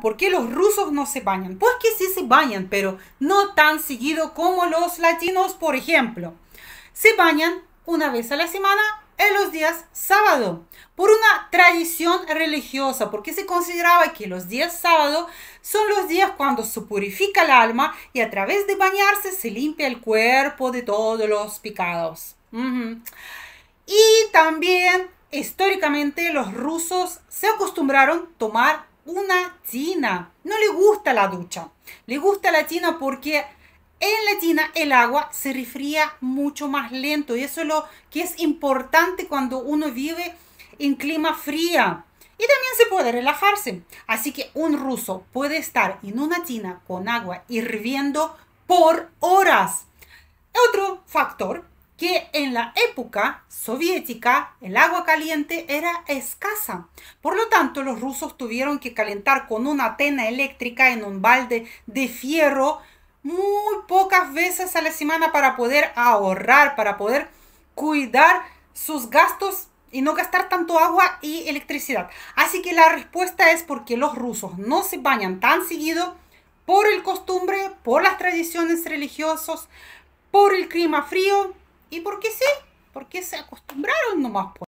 ¿Por qué los rusos no se bañan? Pues que sí se bañan, pero no tan seguido como los latinos, por ejemplo. Se bañan una vez a la semana en los días sábado, por una tradición religiosa, porque se consideraba que los días sábado son los días cuando se purifica el alma y a través de bañarse se limpia el cuerpo de todos los pecados. Y también históricamente los rusos se acostumbraron a tomar una tina. No le gusta la ducha. Le gusta la tina porque en la tina el agua se refría mucho más lento. Y eso es lo que es importante cuando uno vive en clima fría. Y también se puede relajarse. Así que un ruso puede estar en una tina con agua hirviendo por horas. Otro factor que en la época soviética el agua caliente era escasa. Por lo tanto, los rusos tuvieron que calentar con una tena eléctrica en un balde de fierro muy pocas veces a la semana para poder ahorrar, para poder cuidar sus gastos y no gastar tanto agua y electricidad. Así que la respuesta es porque los rusos no se bañan tan seguido por el costumbre, por las tradiciones religiosas, por el clima frío ¿Y por qué sí? Porque se acostumbraron nomás. Pues.